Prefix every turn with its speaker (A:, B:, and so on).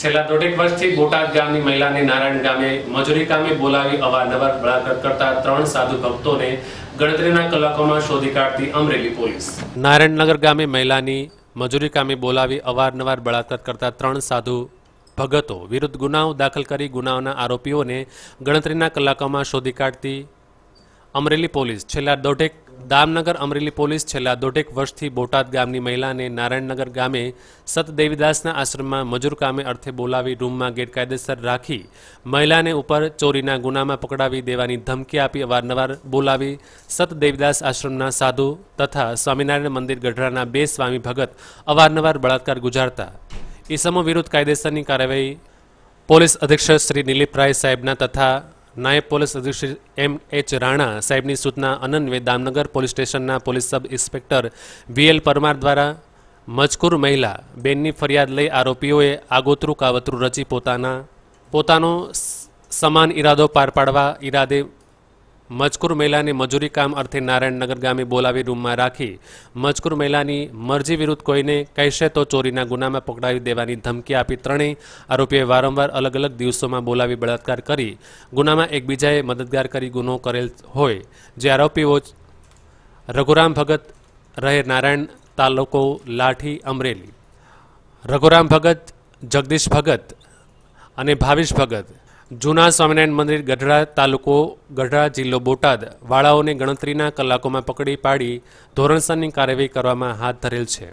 A: છેલ્લા દોઢેક વર્ષથી બોટાદ ગામની મહિલાને નારાયણ ગામે મજૂરી કામે બોલાવી અવારનવાર બળાત્કાર કરતા ત્રણ સાધુ ભક્તોને ગણતરીના કલાકોમાં શોધી કાઢતી અમરેલી પોલીસ નારાયણનગર ગામે મહિલાની મજૂરી કામે બોલાવી અવારનવાર બળાત્કાર કરતા ત્રણ સાધુ ભગતો વિરુદ્ધ ગુનાઓ દાખલ કરી ગુનાઓના આરોપીઓને ગણતરીના કલાકોમાં શોધી કાઢતી અમરેલી પોલીસ છેલ્લા દોઢેક દામનગર અમરેલી પોલીસ છેલ્લા દોઢેક વર્ષથી બોટાદ ગામની મહિલાને નારાયણનગર ગામે સત દેવીદાસના આશ્રમમાં મજૂર કામે અર્થે બોલાવી રૂમમાં ગેરકાયદેસર રાખી મહિલાને ઉપર ચોરીના ગુનામાં પકડાવી દેવાની ધમકી આપી અવારનવાર બોલાવી સત દેવીદાસ આશ્રમના સાધુ તથા સ્વામિનારાયણ મંદિર ગઢડાના બે સ્વામી ભગત અવારનવાર બળાત્કાર ગુજારતા ઈસમો વિરુદ્ધ કાયદેસરની કાર્યવાહી પોલીસ અધિક્ષક શ્રી નિલીપ રાય સાહેબના તથા નાયબ પોલીસ અધિક્ષક એમ એચ રાણા સાહેબની સૂચના અનન્વે દામનગર પોલીસ સ્ટેશનના police sub inspector VL Parmar દ્વારા મજકૂર મહિલા બેનની ફરિયાદ લઈ આરોપીઓએ આગોતરું કાવતરું રચી પોતાના પોતાનો સમાન ઈરાદો પાર પાડવા ઈરાદે મજકૂર મહિલાની મજૂરી કામ અર્થે નારાયણનગર ગામે બોલાવી રૂમમાં રાખી મજકૂર મહિલાની મરજી વિરુદ્ધ કોઈને કહેશે તો ચોરીના ગુનામાં પકડાવી દેવાની ધમકી આપી ત્રણેય આરોપીએ વારંવાર અલગ અલગ દિવસોમાં બોલાવી બળાત્કાર કરી ગુનામાં એકબીજાએ મદદગાર કરી ગુનો કરેલ હોય જે આરોપીઓ રઘુરામ ભગત રહે નારાયણ તાલુકો લાઠી અમરેલી રઘુરામ ભગત જગદીશ ભગત અને ભાવિશ ભગત જૂના સ્વામિનારાયણ મંદિર ગઢડા તાલુકો ગઢડા જિલ્લો બોટાદ વાળાઓને ગણતરીના કલાકોમાં પકડી પાડી ધોરણસરની કાર્યવાહી કરવામાં હાથ ધરેલ છે